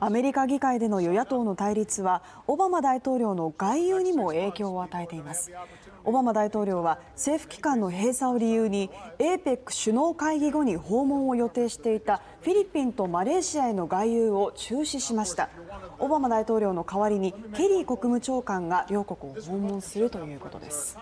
アメリカ議会での与野党の対立はオバマ大統領の外遊にも影響を与えていますオバマ大統領は政府機関の閉鎖を理由に APEC 首脳会議後に訪問を予定していたフィリピンとマレーシアへの外遊を中止しましたオバマ大統領の代わりにケリー国務長官が両国を訪問するということです